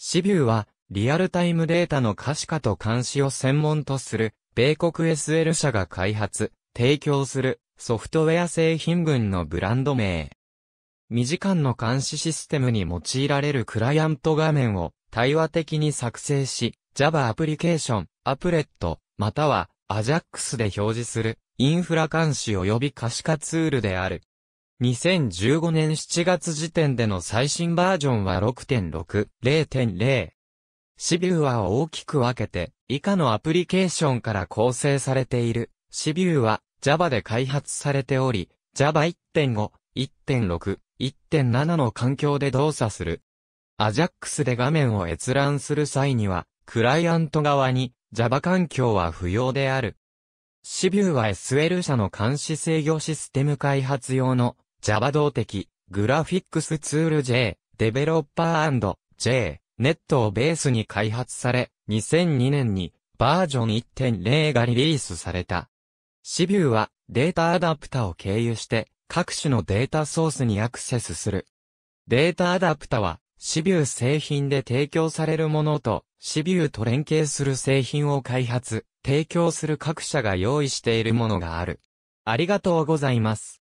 シビューは、リアルタイムデータの可視化と監視を専門とする、米国 SL 社が開発、提供する、ソフトウェア製品群のブランド名。未時間の監視システムに用いられるクライアント画面を対話的に作成し、Java アプリケーション、アプレット、または AJAX で表示するインフラ監視及び可視化ツールである。2015年7月時点での最新バージョンは6.6、0.0。シビューは大きく分けて、以下のアプリケーションから構成されている。シビューは Java で開発されており、Java 1.5、1.6、1.7の環境で動作する。AJAX で画面を閲覧する際には、クライアント側に Java 環境は不要である。シビューは SL 社の監視制御システム開発用の Java 動的、グラフィックスツール J、デベロッパー &J、ネットをベースに開発され、2002年にバージョン1.0がリリースされた。シビューはデータアダプタを経由して各種のデータソースにアクセスする。データアダプタはシビュー製品で提供されるものとシビューと連携する製品を開発、提供する各社が用意しているものがある。ありがとうございます。